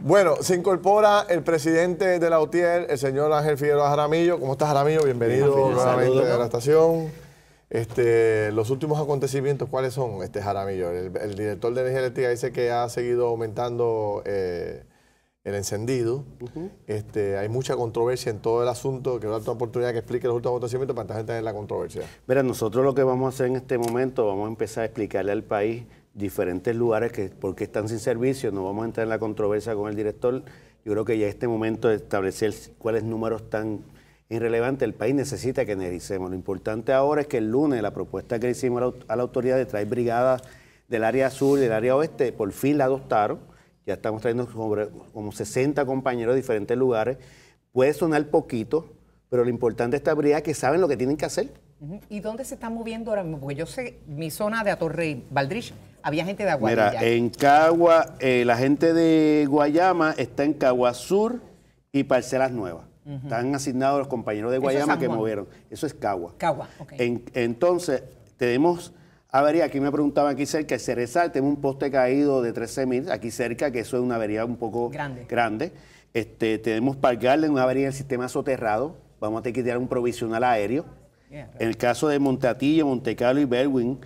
Bueno, se incorpora el presidente de la UTIER, el señor Ángel Figueroa Jaramillo. ¿Cómo estás, Jaramillo? Bienvenido nuevamente a la estación. Este, los últimos acontecimientos, ¿cuáles son, este Jaramillo? El, director de energía eléctrica dice que ha seguido aumentando eh, el encendido. Este, hay mucha controversia en todo el asunto. Quiero darte la oportunidad que explique los últimos acontecimientos para que la gente la controversia. Mira, nosotros lo que vamos a hacer en este momento, vamos a empezar a explicarle al país diferentes lugares que porque están sin servicio, no vamos a entrar en la controversia con el director. Yo creo que ya este momento de establecer cuáles números tan irrelevantes el país necesita que energicemos. Lo importante ahora es que el lunes la propuesta que hicimos a la autoridad de traer brigadas del área sur, y del área oeste, por fin la adoptaron. Ya estamos trayendo como 60 compañeros de diferentes lugares. Puede sonar poquito, pero lo importante de esta brigada que saben lo que tienen que hacer. ¿Y dónde se están moviendo ahora Porque yo sé mi zona de Atorrey, Valdrich, había gente de Aguadilla. Mira, en Cagua, eh, la gente de Guayama está en Cagua Sur y Parcelas Nuevas. Están asignados los compañeros de Guayama que movieron. Eso es Cagua. Cagua, ok. entonces, tenemos avería. Aquí me preguntaban aquí cerca, Cerezal, tenemos un poste caído de 13 mil, aquí cerca, que eso es una avería un poco grande. grande. Este, tenemos Pargarle, una avería del sistema soterrado. Vamos a tener que tirar un provisional aéreo. en el caso de Montatillo, Montecarlo y Berwin,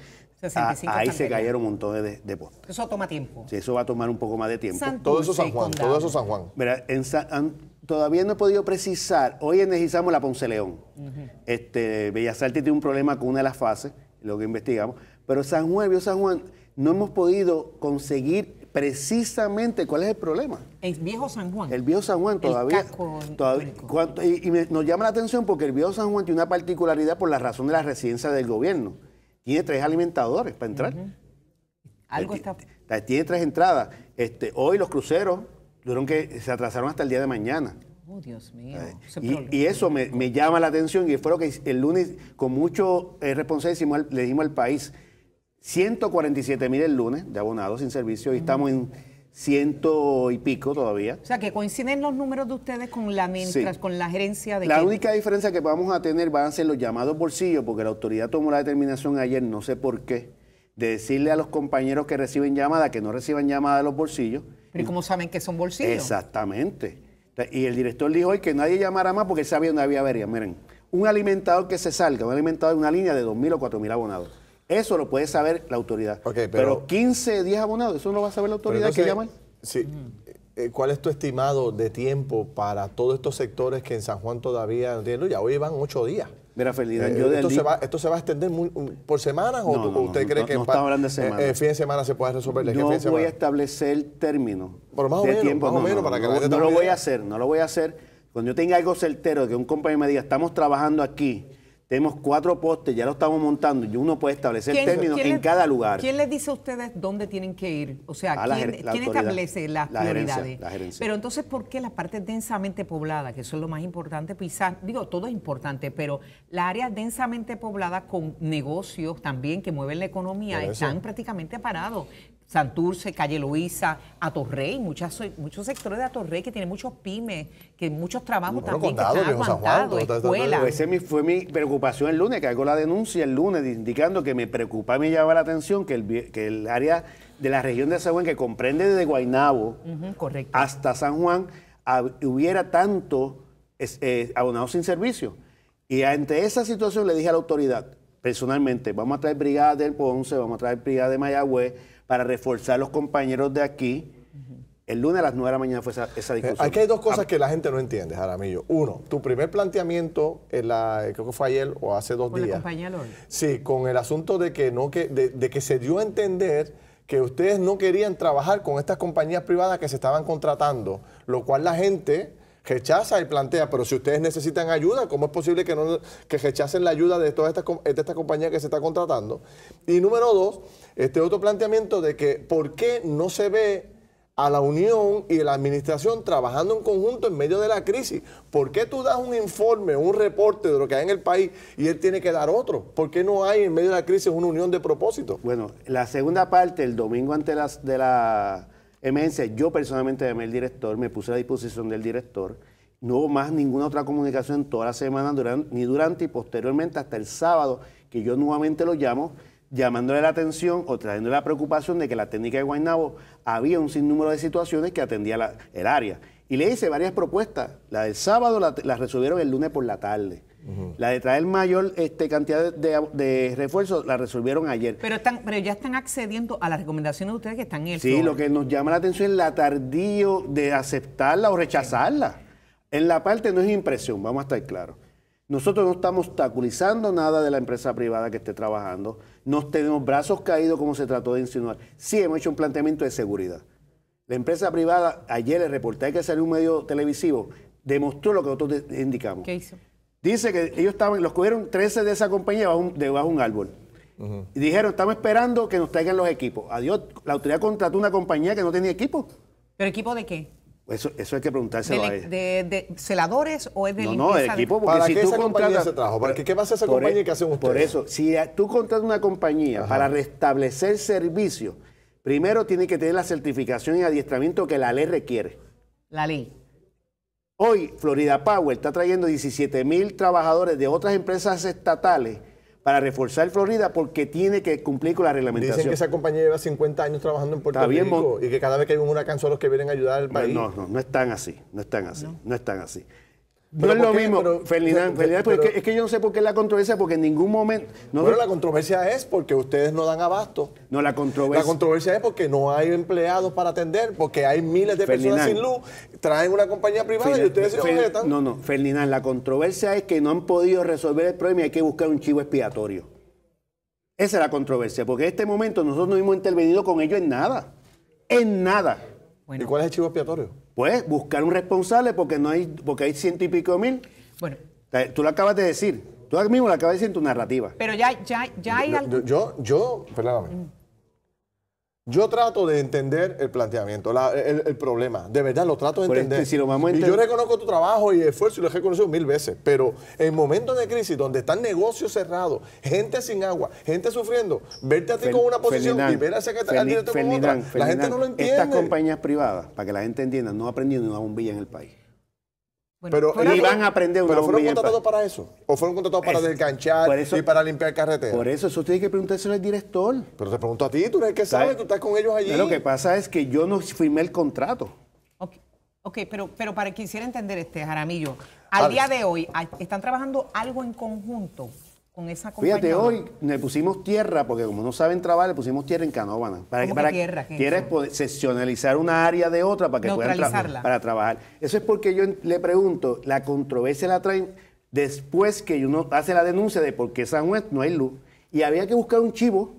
Ah, ahí se cayeron un de, de postes. Eso toma tiempo. Sí, eso va a tomar un poco más de tiempo. todo eso San Juan, todo eso San Juan. todavía no he podido precisar. Hoy energizamos la Ponce León. este, Bellas Artes tiene un problema con una de las fases, lo que investigamos. Pero San Juan, vio San Juan, no hemos podido conseguir precisamente cuál es el problema. El viejo San Juan. El viejo San Juan todavía. y, nos llama la atención porque el viejo San Juan tiene una particularidad por la razón de la residencia del gobierno tiene tres alimentadores para entrar. Algo está... Tiene tres entradas. Este, hoy los cruceros que se atrasaron hasta el día de mañana. Oh, Dios mío. Y, eso me, llama la atención y fue lo que el lunes, con mucho responsable eh, responsabilidad, le dimos al país 147 mil el lunes de abonados sin servicio y estamos en ciento y pico todavía. O sea, que coinciden los números de ustedes con la mientras con la gerencia de... La única diferencia que vamos a tener van a ser los llamados bolsillos, porque la autoridad tomó la determinación ayer, no sé por qué, de decirle a los compañeros que reciben llamada que no reciban llamada de los bolsillos. ¿Pero y cómo saben que son bolsillos? Exactamente. Y el director dijo hoy que nadie llamara más porque sabía dónde había avería. Miren, un alimentador que se salga, un alimentador de una línea de 2.000 o 4.000 abonados. Eso lo puede saber la autoridad. pero, 15, 10 abonados, eso no lo va a saber la autoridad que llaman. Sí. Mm. Eh, ¿Cuál es tu estimado de tiempo para todos estos sectores que en San Juan todavía no Ya Hoy van ocho días. Mira, eh, esto, se va, a extender por semanas o, usted cree que... No, estamos hablando de eh, semanas. Eh, fin de semana se puede resolver. Yo voy a establecer términos término Más o menos, para que no, no lo voy a hacer, no lo voy a hacer. Cuando yo tenga algo certero, que un compañero me diga, estamos trabajando aquí tenemos cuatro postes, ya lo estamos montando y uno puede establecer términos en cada lugar. ¿Quién les dice a ustedes dónde tienen que ir? O sea, ¿quién, establece las prioridades? Pero entonces, ¿por qué las partes densamente pobladas, que eso es lo más importante? Quizás, digo, todo es importante, pero las áreas densamente pobladas con negocios también que mueven la economía están prácticamente parados. Santurce, Calle Luisa, Atorrey, muchas, muchos sectores de Atorrey que tienen muchos pymes, que muchos trabajos también que están aguantados, escuelas. esa fue mi preocupación el lunes, que hago la denuncia el lunes indicando que me preocupa, me llama la atención que el, área de la región de San que comprende desde Guainabo hasta San Juan, hubiera tanto eh, abonados sin servicio. Y ante esa situación le dije a la autoridad, personalmente, vamos a traer brigadas del Ponce, vamos a traer brigada de Mayagüez, para reforzar a los compañeros de aquí. El lunes a las 9 de la mañana fue esa, esa eh, discusión. Aquí hay dos cosas ah. que la gente no entiende, Jaramillo. Uno, tu primer planteamiento, creo que fue ayer o hace dos con días. Con Sí, con el asunto de que, no, que, de que se dio a entender que ustedes no querían trabajar con estas compañías privadas que se estaban contratando, lo cual la gente rechaza y plantea, pero si ustedes necesitan ayuda, ¿cómo es posible que, no, que rechacen la ayuda de toda esta, compañía que se está contratando? Y número dos, este otro planteamiento de que por qué no se ve a la Unión y la Administración trabajando en conjunto en medio de la crisis. ¿Por qué tú das un informe, un reporte de lo que hay en el país y él tiene que dar otro? ¿Por qué no hay en medio de la crisis una unión de propósito? Bueno, la segunda parte, el domingo ante de la emergencia. Yo personalmente llamé al director, me puse a disposición del director. No hubo más ninguna otra comunicación toda la semana, durante, ni durante y posteriormente hasta el sábado, que yo nuevamente lo llamo, llamándole la atención o trayendo la preocupación de que la técnica de Guaynabo había un sinnúmero de situaciones que atendía el área. Y le hice varias propuestas. La del sábado las resolvieron el lunes por la tarde. La de traer mayor este, cantidad de, refuerzos la resolvieron ayer. Pero, están, pero ya están accediendo a las recomendaciones de ustedes que están en el Sí, lo que nos llama la atención es la tardío de aceptarla o rechazarla. En la parte no es impresión, vamos a estar claros. Nosotros no estamos obstaculizando nada de la empresa privada que esté trabajando. No tenemos brazos caídos como se trató de insinuar. Sí hemos hecho un planteamiento de seguridad. La empresa privada, ayer el reporté que salió un medio televisivo, demostró lo que nosotros indicamos. ¿Qué hizo? Dice que ellos estaban, los cogieron 13 de esa compañía debajo, de un árbol. Y dijeron, estamos esperando que nos traigan los equipos. Adiós, la autoridad contrató una compañía que no tenía equipo. ¿Pero equipo de qué? Eso, hay que preguntárselo de, a ellos. De, celadores o es de No, no, de equipo. Porque ¿Para qué esa compañía se trajo? ¿Para qué, qué pasa esa compañía e- y que hacen ustedes? Por eso, si tú contratas una compañía para restablecer servicio, primero tiene que tener la certificación y adiestramiento que la ley requiere. La ley. Hoy Florida Power está trayendo 17 mil trabajadores de otras empresas estatales para reforzar Florida porque tiene que cumplir con la reglamentación. Dicen que esa compañía lleva 50 años trabajando en Puerto Rico y que cada vez que hay un huracán son los que vienen a ayudar al país. No, no, no, están así, no están así, no, están así. No es lo mismo, Ferdinand, es, que, yo no sé por qué la controversia, porque en ningún momento... No la controversia es porque ustedes no dan abasto. No, la controversia... La controversia es porque no hay empleados para atender, porque hay miles de personas sin luz, traen una compañía privada y ustedes se objetan. No, no, Ferdinand, la controversia es que no han podido resolver el problema y hay que buscar un chivo expiatorio. Esa es la controversia, porque en este momento nosotros no hemos intervenido con ellos en nada. En nada. ¿Y cuál es el chivo expiatorio? Pues buscar un responsable porque no hay, porque hay ciento y pico mil. Bueno. Tú lo acabas de decir. Tú mismo lo acabas de decir en tu narrativa. Pero ya, ya, ya hay yo, Yo, perdóname. Yo trato de entender el planteamiento, el, problema. De verdad, lo trato de este, entender. Y yo reconozco tu trabajo y esfuerzo y lo he reconocido mil veces. Pero en momentos de crisis, donde están negocios cerrados, gente sin agua, gente sufriendo, verte a ti con una posición y ver a ese que con otra, la gente no lo entiende. Estas compañías privadas, para que la gente entienda, no aprendiendo ni una bombilla en el país pero iban a aprender una Pero fueron contratados para... eso. O fueron contratados para desganchar y para limpiar carreteras. Por eso, eso tiene que preguntárselo al director. Pero te pregunto a ti, tú eres que sabes, ¿Sabe? tú estás con ellos allí. Pero lo que pasa es que yo no firmé el contrato. Ok, pero, pero para quisiera entender este, Jaramillo, al día de hoy, ¿están trabajando algo en conjunto? con esa compañía. Fíjate, hoy le pusimos tierra, porque como no saben trabajar, le pusimos tierra en Canóvana. Para, ¿Cómo para que tierra? Quieres seccionalizar una área de otra para que puedan para trabajar. Eso es porque yo le pregunto, la controversia la traen después que uno hace la denuncia de por qué San Juan no hay luz. Y había que buscar un chivo.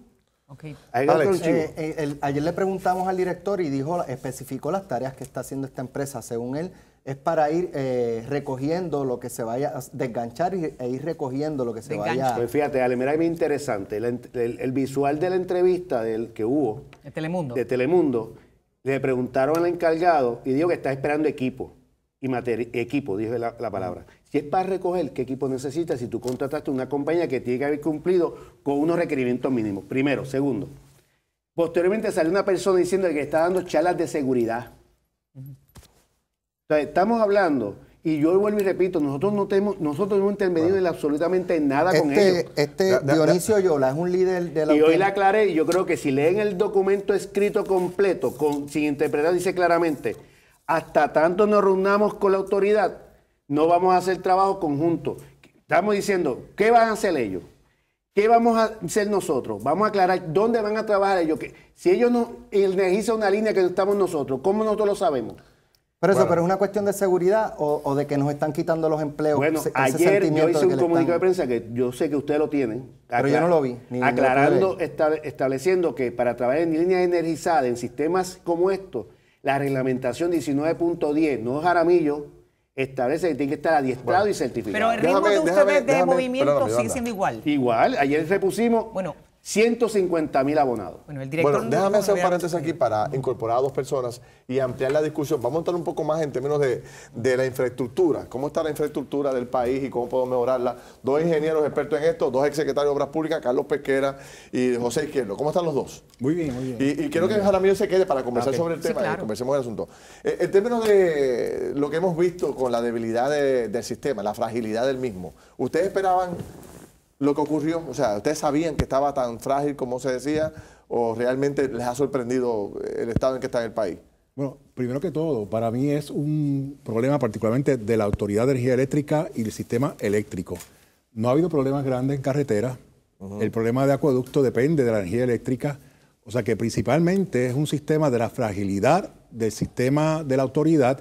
Okay. Eh, eh, ayer le preguntamos al director y dijo, especificó las tareas que está haciendo esta empresa. Según él, es para ir eh, recogiendo lo que se vaya, a desganchar e ir recogiendo lo que se vaya. Pues fíjate, Ale, mira, es muy interesante. El, visual de la entrevista del, que hubo. De Telemundo. De Telemundo. Le preguntaron al encargado y dijo que está esperando equipo. Y equipo, dijo la, la palabra. Si es para recoger, ¿qué equipo necesitas si tú contrataste una compañía que tiene que haber cumplido con unos requerimientos mínimos? Primero. Segundo. Posteriormente salió una persona diciendo que está dando charlas de seguridad estamos hablando, y yo vuelvo y repito, nosotros no tenemos, nosotros no hemos intervenido en absolutamente nada con este, ellos. Este Dionisio Yola es un líder de la Y hoy la aclaré, y yo creo que si leen el documento escrito completo, con, sin interpretar, dice claramente, hasta tanto nos reunamos con la autoridad, no vamos a hacer trabajo conjunto. Estamos diciendo, ¿qué van a hacer ellos? ¿Qué vamos a hacer nosotros? Vamos a aclarar dónde van a trabajar ellos. si ellos no energizan una línea que estamos nosotros, ¿cómo nosotros lo sabemos? Pero eso, pero es una cuestión de seguridad o, de que nos están quitando los empleos. Bueno, ayer yo hice un comunicado de prensa que yo sé que ustedes lo tienen. Pero yo no lo vi. aclarando, estableciendo que para trabajar en líneas energizadas, en sistemas como estos, la reglamentación 19.10, no es Jaramillo, establece que tiene que estar adiestrado y certificado. Pero el ritmo de ustedes de movimiento sigue siendo igual. Igual, ayer repusimos. Bueno, 150 mil abonados. Bueno, déjame hacer un paréntesis aquí para incorporar a dos personas y ampliar la discusión. Vamos a entrar un poco más en términos de, la infraestructura. ¿Cómo está la infraestructura del país y cómo puedo mejorarla? Dos ingenieros expertos en esto, dos exsecretarios de Obras Públicas, Carlos Pesquera y José Izquierdo. ¿Cómo están los dos? Muy bien, muy bien. Y, quiero que Jaramillo se quede para conversar sobre el tema conversemos el asunto. Eh, en términos de lo que hemos visto con la debilidad del sistema, la fragilidad del mismo, ¿ustedes esperaban lo que ocurrió? O sea, ¿ustedes sabían que estaba tan frágil como se decía o realmente les ha sorprendido el estado en que está el país? Bueno, primero que todo, para mí es un problema particularmente de la Autoridad de Energía Eléctrica y el sistema eléctrico. No ha habido problemas grandes en carretera. El problema de acueducto depende de la energía eléctrica. O sea que principalmente es un sistema de la fragilidad del sistema de la autoridad,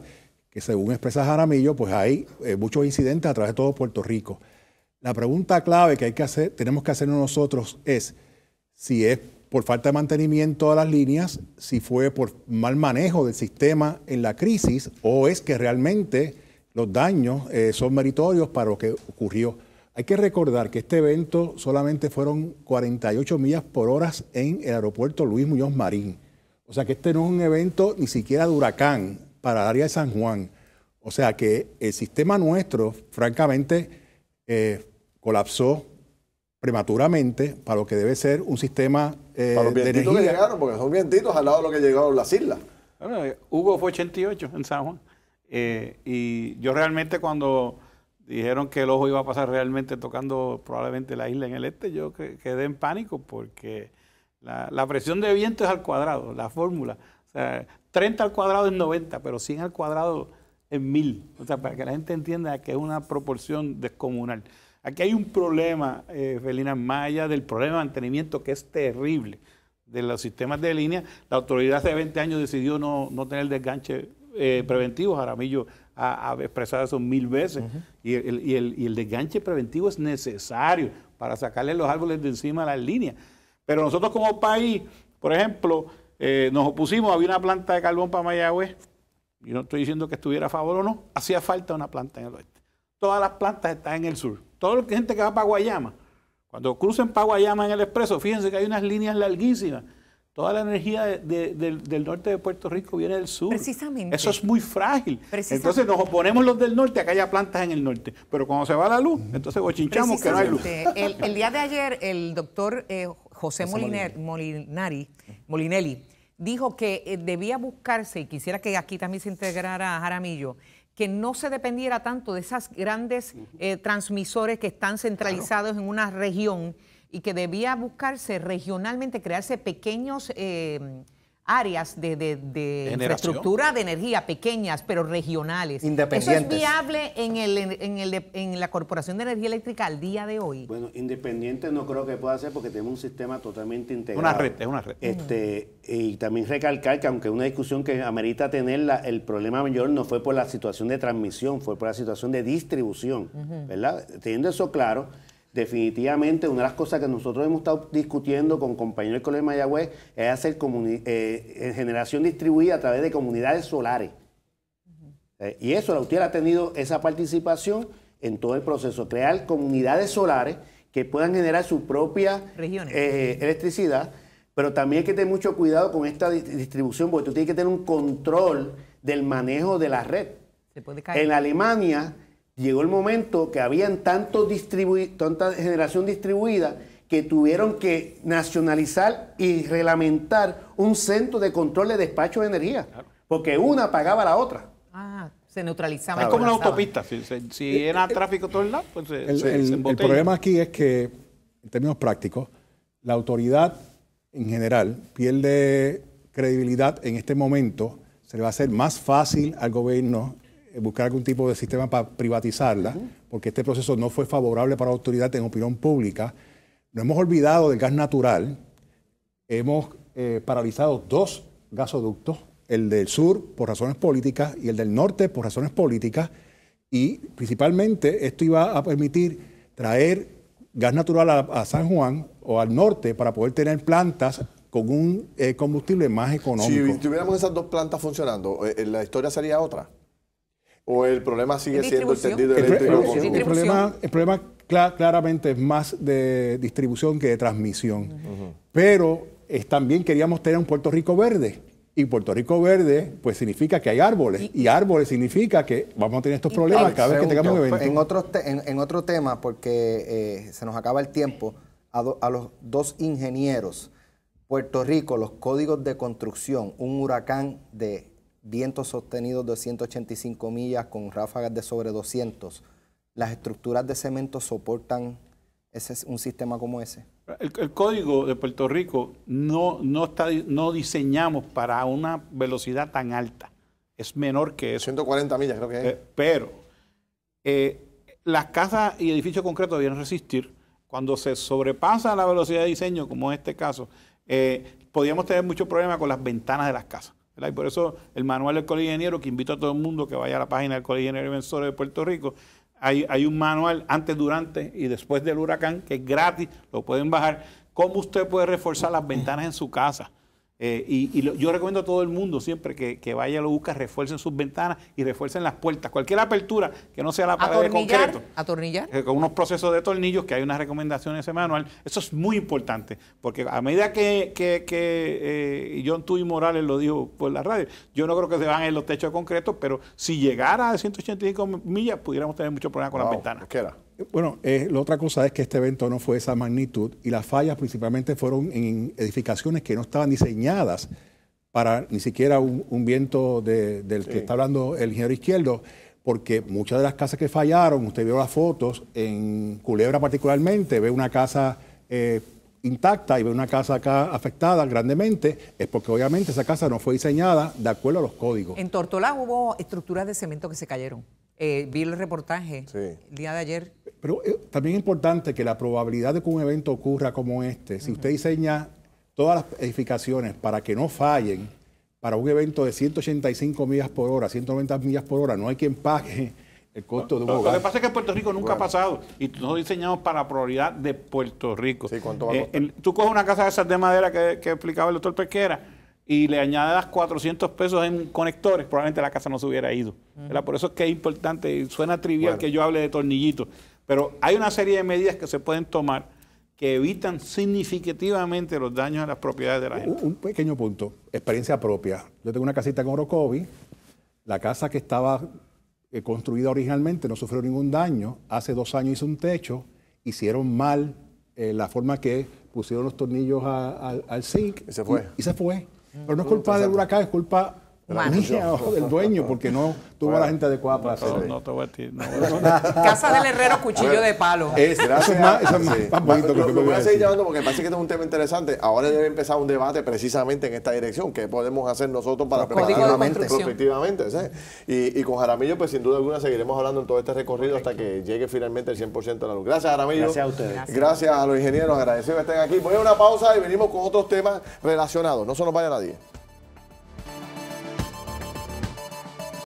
que según expresa Jaramillo, pues hay eh, muchos incidentes a través de todo Puerto Rico. La pregunta clave que, hay que hacer, tenemos que hacernos nosotros es si es por falta de mantenimiento de las líneas, si fue por mal manejo del sistema en la crisis o es que realmente los daños eh, son meritorios para lo que ocurrió. Hay que recordar que este evento solamente fueron 48 millas por hora en el aeropuerto Luis Muñoz Marín. O sea que este no es un evento ni siquiera de huracán para el área de San Juan. O sea que el sistema nuestro, francamente, eh, colapsó prematuramente para lo que debe ser un sistema eh, para los vientitos que llegaron, porque son vientitos al lado de lo que llegaron las islas. Bueno, eh, Hugo fue 88 en San Juan. Eh, y yo realmente cuando dijeron que el ojo iba a pasar realmente tocando probablemente la isla en el este, yo quedé en pánico porque la, la presión de viento es al cuadrado, la fórmula. O sea, 30 al cuadrado es 90, pero 100 al cuadrado es 1000. O sea, para que la gente entienda que es una proporción descomunal. Aquí hay un problema, eh, Felina, Maya, del problema de mantenimiento que es terrible de los sistemas de línea. La autoridad hace 20 años decidió no, no tener desganche eh, preventivo. Jaramillo ha, expresado eso mil veces. y, el, desganche preventivo es necesario para sacarle los árboles de encima a las líneas. Pero nosotros como país, por ejemplo, eh, nos opusimos, había una planta de carbón para Mayagüez. y no estoy diciendo que estuviera a favor o no. Hacía falta una planta en el oeste. Todas las plantas están en el sur. Toda la gente que va para Guayama, cuando crucen para Guayama en el expreso, fíjense que hay unas líneas larguísimas. Toda la energía del, norte de Puerto Rico viene del sur. Precisamente. Eso es muy frágil. Entonces nos oponemos los del norte a que haya plantas en el norte. Pero cuando se va la luz, entonces bochinchamos que no hay luz. El, día de ayer, el doctor eh, José, Molinari, Molinelli dijo que eh, debía buscarse, y quisiera que aquí también se integrara Jaramillo, que no se dependiera tanto de esas grandes eh, transmisores que están centralizados en una región y que debía buscarse regionalmente, crearse pequeños... Eh, áreas de, de, de infraestructura de energía pequeñas, pero regionales. ¿Eso es viable en, el, en, el, en, la Corporación de Energía Eléctrica al día de hoy? Bueno, independiente no creo que pueda ser porque tenemos un sistema totalmente integrado. Una red, es una red. Este, Y también recalcar que aunque una discusión que amerita tenerla, el problema mayor no fue por la situación de transmisión, fue por la situación de distribución, ¿verdad? Teniendo eso claro, definitivamente una de las cosas que nosotros hemos estado discutiendo con compañeros del Colegio Mayagüez es hacer eh, generación distribuida a través de comunidades solares. Eh, y eso, la UTIER ha tenido esa participación en todo el proceso, crear comunidades solares que puedan generar su propia eh, electricidad, pero también hay que tener mucho cuidado con esta distribución, porque tú tienes que tener un control del manejo de la red. En Alemania llegó el momento que habían tanto tanta generación distribuida que tuvieron que nacionalizar y reglamentar un centro de control de despacho de energía, porque una pagaba a la otra. Ah, se neutralizaba. Es como una autopista, si, era tráfico todo el lado, pues se, el, el problema aquí es que, en términos prácticos, la autoridad en general pierde credibilidad en este momento, se le va a hacer más fácil al gobierno buscar algún tipo de sistema para privatizarla, porque este proceso no fue favorable para la autoridad en opinión pública. No hemos olvidado del gas natural. Hemos eh, paralizado dos gasoductos, el del sur por razones políticas y el del norte por razones políticas. Y principalmente esto iba a permitir traer gas natural a, San Juan o al norte para poder tener plantas con un eh, combustible más económico. Si tuviéramos esas dos plantas funcionando, eh, la historia sería otra. ¿O el problema sigue siendo el tendido eléctrico? El, el, problema, el problema claramente es más de distribución que de transmisión. Pero también queríamos tener un Puerto Rico verde. Y Puerto Rico verde, pues significa que hay árboles. Y, árboles significa que vamos a tener estos problemas cada vez que tengamos un En otro, en, otro tema, porque eh, se nos acaba el tiempo, a los dos ingenieros, Puerto Rico, los códigos de construcción, un huracán de vientos sostenidos de 185 millas con ráfagas de sobre 200. ¿Las estructuras de cemento soportan ese, un sistema como ese? El, código de Puerto Rico no, no, está, no diseñamos para una velocidad tan alta. Es menor que eso. 140 millas creo que es. Eh, pero eh, las casas y edificios concretos deben resistir. Cuando se sobrepasa la velocidad de diseño, como en este caso, podríamos eh, podíamos tener muchos problemas con las ventanas de las casas por eso el manual del Colegio de Ingeniero, que invito a todo el mundo que vaya a la página del Colegio de de Puerto Rico, hay, hay, un manual antes, durante y después del huracán que es gratis, lo pueden bajar. ¿Cómo usted puede reforzar las ventanas en su casa? Eh, y, yo recomiendo a todo el mundo siempre que, vaya a lo busca, refuercen sus ventanas y refuercen las puertas. Cualquier apertura que no sea la pared de concreto. Atornillar. Eh, con unos procesos de tornillos que hay unas recomendaciones en ese manual. Eso es muy importante, porque a medida que, que, que eh, John Tui Morales lo dijo por la radio, yo no creo que se van en los techos de concreto, pero si llegara a 185 millas, pudiéramos tener muchos problemas con las ventanas. Bueno, eh, la otra cosa es que este evento no fue de esa magnitud y las fallas principalmente fueron en edificaciones que no estaban diseñadas para ni siquiera un, viento del que está hablando el ingeniero izquierdo, porque muchas de las casas que fallaron, usted vio las fotos, en Culebra particularmente, ve una casa eh, intacta y ve una casa acá afectada grandemente, es porque obviamente esa casa no fue diseñada de acuerdo a los códigos. En Tortolá hubo estructuras de cemento que se cayeron. Eh, vi el reportaje el día de ayer pero eh, también es importante que la probabilidad de que un evento ocurra como este, si usted diseña todas las edificaciones para que no fallen, para un evento de 185 millas por hora, 190 millas por hora, no hay quien pague el costo de un hogar. Lo que pasa es que Puerto Rico nunca ha pasado y nosotros diseñamos para la probabilidad de Puerto Rico. Eh, tú coges una casa de esas de madera que, explicaba el doctor Pesquera y le añadas 400 pesos en conectores, probablemente la casa no se hubiera ido. Por eso es que es importante, y suena trivial que yo hable de tornillitos pero hay una serie de medidas que se pueden tomar que evitan significativamente los daños a las propiedades de la gente. Un pequeño punto, experiencia propia. Yo tengo una casita con Orocovi, la casa que estaba eh, construida originalmente no sufrió ningún daño, hace dos años hizo un techo, hicieron mal eh, la forma que pusieron los tornillos al zinc. Y se fue. y se fue. Pero no es mm. culpa del huracán, es culpa Ah, del dueño, porque no tuvo la gente adecuada para hacerlo. No, te voy a decir. Casa del herrero, cuchillo de palo. gracias, eso más, que voy a seguir llevando porque parece que este es un tema interesante. Ahora debe empezar un debate precisamente en esta dirección. ¿Qué podemos hacer nosotros para prepararnos prospectivamente? Y, con Jaramillo, pues sin duda alguna seguiremos hablando en todo este recorrido hasta que llegue finalmente el 100% de la luz. Gracias, Jaramillo. Gracias a ustedes. Gracias, a los ingenieros. agradecido que estén aquí. Voy a una pausa y venimos con otros temas relacionados. No se nos vaya nadie.